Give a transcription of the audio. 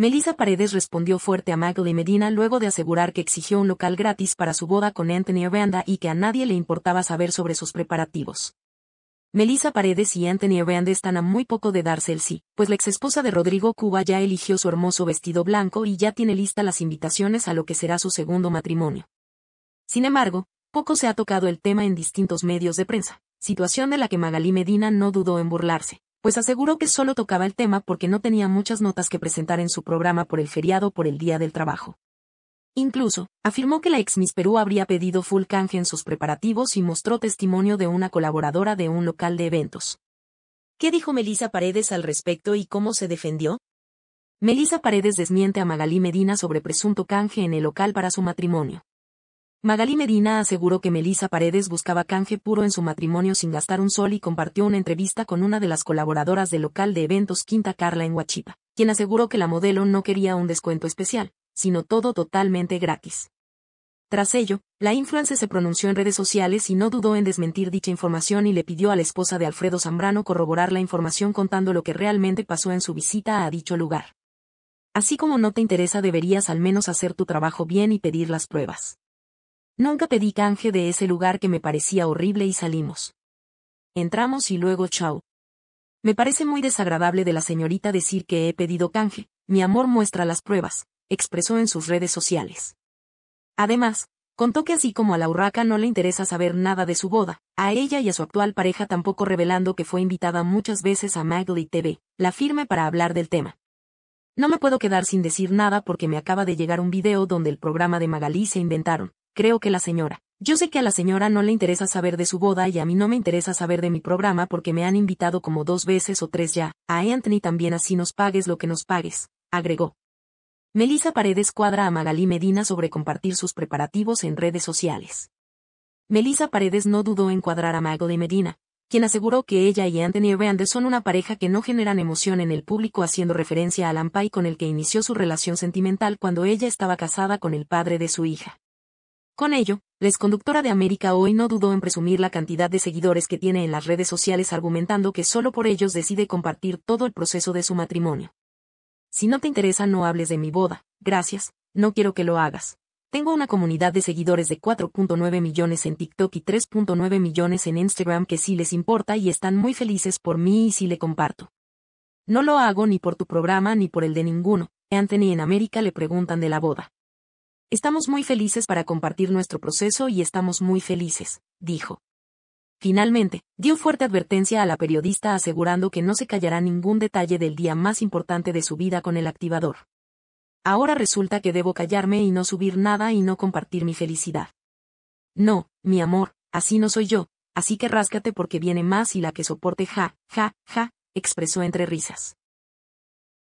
Melissa Paredes respondió fuerte a Magalí Medina luego de asegurar que exigió un local gratis para su boda con Anthony Aranda y que a nadie le importaba saber sobre sus preparativos. Melissa Paredes y Anthony Aranda están a muy poco de darse el sí, pues la exesposa de Rodrigo Cuba ya eligió su hermoso vestido blanco y ya tiene lista las invitaciones a lo que será su segundo matrimonio. Sin embargo, poco se ha tocado el tema en distintos medios de prensa, situación de la que Magalí Medina no dudó en burlarse pues aseguró que solo tocaba el tema porque no tenía muchas notas que presentar en su programa por el feriado por el Día del Trabajo. Incluso, afirmó que la ex Miss Perú habría pedido full canje en sus preparativos y mostró testimonio de una colaboradora de un local de eventos. ¿Qué dijo Melisa Paredes al respecto y cómo se defendió? Melisa Paredes desmiente a Magalí Medina sobre presunto canje en el local para su matrimonio. Magalí Medina aseguró que Melissa Paredes buscaba canje puro en su matrimonio sin gastar un sol y compartió una entrevista con una de las colaboradoras del local de eventos Quinta Carla en Huachipa, quien aseguró que la modelo no quería un descuento especial, sino todo totalmente gratis. Tras ello, la influencer se pronunció en redes sociales y no dudó en desmentir dicha información y le pidió a la esposa de Alfredo Zambrano corroborar la información contando lo que realmente pasó en su visita a dicho lugar. Así como no te interesa deberías al menos hacer tu trabajo bien y pedir las pruebas. Nunca pedí canje de ese lugar que me parecía horrible y salimos. Entramos y luego chao. Me parece muy desagradable de la señorita decir que he pedido canje, mi amor muestra las pruebas, expresó en sus redes sociales. Además, contó que así como a la urraca no le interesa saber nada de su boda, a ella y a su actual pareja tampoco revelando que fue invitada muchas veces a Magley TV, la firme para hablar del tema. No me puedo quedar sin decir nada porque me acaba de llegar un video donde el programa de Magalí se inventaron, creo que la señora. Yo sé que a la señora no le interesa saber de su boda y a mí no me interesa saber de mi programa porque me han invitado como dos veces o tres ya, a Anthony también así nos pagues lo que nos pagues, agregó. Melissa Paredes cuadra a Magalí Medina sobre compartir sus preparativos en redes sociales. Melissa Paredes no dudó en cuadrar a de Medina, quien aseguró que ella y Anthony Ebrande son una pareja que no generan emoción en el público haciendo referencia a Lampay con el que inició su relación sentimental cuando ella estaba casada con el padre de su hija. Con ello, la exconductora de América hoy no dudó en presumir la cantidad de seguidores que tiene en las redes sociales argumentando que solo por ellos decide compartir todo el proceso de su matrimonio. Si no te interesa no hables de mi boda, gracias, no quiero que lo hagas. Tengo una comunidad de seguidores de 4.9 millones en TikTok y 3.9 millones en Instagram que sí les importa y están muy felices por mí y sí le comparto. No lo hago ni por tu programa ni por el de ninguno. Anthony en América le preguntan de la boda. Estamos muy felices para compartir nuestro proceso y estamos muy felices, dijo. Finalmente, dio fuerte advertencia a la periodista asegurando que no se callará ningún detalle del día más importante de su vida con el activador. Ahora resulta que debo callarme y no subir nada y no compartir mi felicidad. No, mi amor, así no soy yo, así que ráscate porque viene más y la que soporte ja, ja, ja, expresó entre risas.